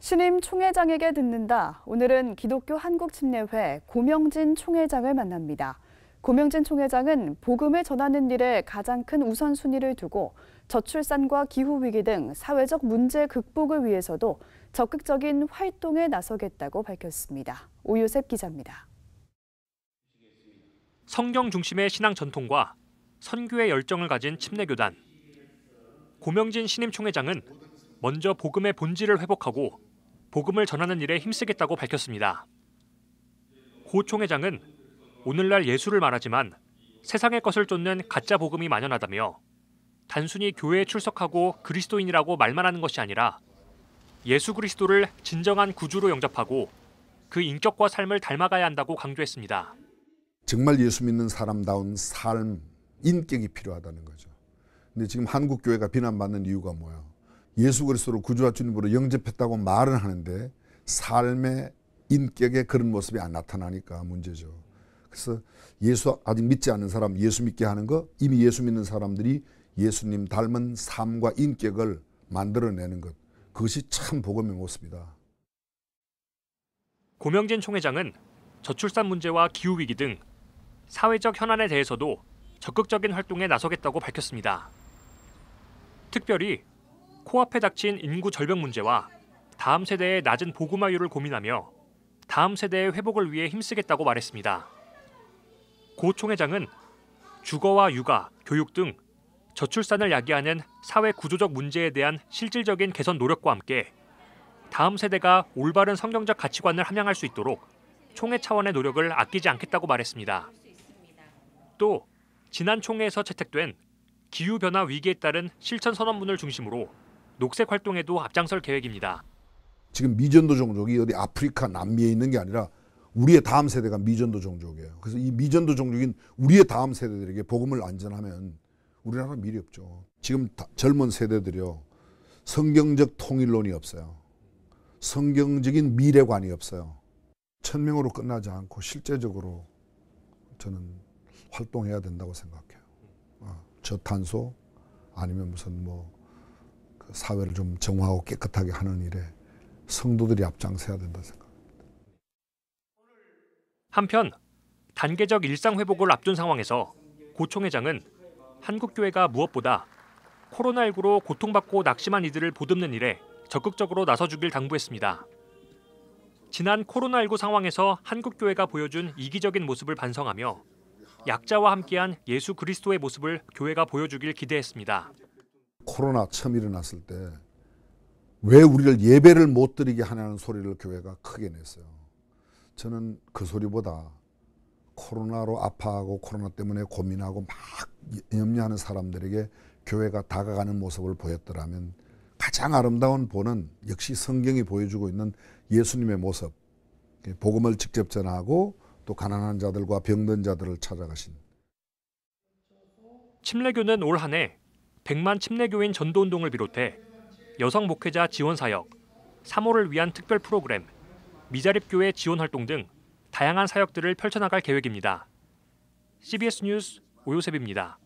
신임 총회장에게 듣는다. 오늘은 기독교 한국침례회 고명진 총회장을 만납니다. 고명진 총회장은 복음을 전하는 일에 가장 큰 우선순위를 두고 저출산과 기후위기 등 사회적 문제 극복을 위해서도 적극적인 활동에 나서겠다고 밝혔습니다. 오유셉 기자입니다. 성경 중심의 신앙 전통과 선교의 열정을 가진 침례교단. 고명진 신임 총회장은 먼저 복음의 본질을 회복하고 복음을 전하는 일에 힘쓰겠다고 밝혔습니다. 고 총회장은 오늘날 예수를 말하지만 세상의 것을 쫓는 가짜 복음이 만연하다며 단순히 교회에 출석하고 그리스도인이라고 말만 하는 것이 아니라 예수 그리스도를 진정한 구주로 영접하고 그 인격과 삶을 닮아가야 한다고 강조했습니다. 정말 예수 믿는 사람다운 삶, 인격이 필요하다는 거죠. 근데 지금 한국 교회가 비난받는 이유가 뭐야? 예수 그리스도를 구주와 주님으로 영접했다고 말은 하는데 삶의 인격에 그런 모습이 안 나타나니까 문제죠. 그래서 예수 아직 믿지 않는 사람 예수 믿게 하는 거 이미 예수 믿는 사람들이 예수님 닮은 삶과 인격을 만들어내는 것 그것이 참 복음의 모습이다. 고명진 총회장은 저출산 문제와 기후 위기 등 사회적 현안에 대해서도 적극적인 활동에 나서겠다고 밝혔습니다. 특별히 코앞에 닥친 인구 절벽 문제와 다음 세대의 낮은 보급화율을 고민하며 다음 세대의 회복을 위해 힘쓰겠다고 말했습니다. 고 총회장은 주거와 육아, 교육 등 저출산을 야기하는 사회 구조적 문제에 대한 실질적인 개선 노력과 함께 다음 세대가 올바른 성경적 가치관을 함양할 수 있도록 총회 차원의 노력을 아끼지 않겠다고 말했습니다. 또 지난 총회에서 채택된 기후변화 위기에 따른 실천 선언문을 중심으로 녹색 활동에도 앞장설 계획입니다. 지금 미전도 종족이 어디 아프리카 남미에 있는 게 아니라 우리의 다음 세대가 미전도 종족이에요. 그래서 이 미전도 종족인 우리의 다음 세대들에게 복음을 안전하면 우리나라 미래 없죠. 지금 젊은 세대들이요. 성경적 통일론이 없어요. 성경적인 미래관이 없어요. 천명으로 끝나지 않고 실제적으로 저는 활동해야 된다고 생각해요. 아, 저탄소 아니면 무슨 뭐 사회를 좀 정화하고 깨끗하게 하는 일에 성도들이 앞장서야 된다 생각합니다. 한편 단계적 일상 회복을 앞둔 상황에서 고총 회장은 한국교회가 무엇보다 코로나19로 고통받고 낙심한 이들을 보듬는 일에 적극적으로 나서주길 당부했습니다. 지난 코로나19 상황에서 한국교회가 보여준 이기적인 모습을 반성하며 약자와 함께한 예수 그리스도의 모습을 교회가 보여주길 기대했습니다. 코로나 처음 일어났을 때 왜 우리를 예배를 못 드리게 하냐는 소리를 교회가 크게 냈어요. 저는 그 소리보다 코로나로 아파하고 코로나 때문에 고민하고 막 염려하는 사람들에게 교회가 다가가는 모습을 보였더라면 가장 아름다운 보는 역시 성경이 보여주고 있는 예수님의 모습. 복음을 직접 전하고 또 가난한 자들과 병든 자들을 찾아가신. 침례교는 올 한해 100만 침례교인 전도운동을 비롯해 여성 목회자 지원 사역, 사모를 위한 특별 프로그램, 미자립교회 지원 활동 등 다양한 사역들을 펼쳐나갈 계획입니다. CBS 뉴스 오요셉입니다.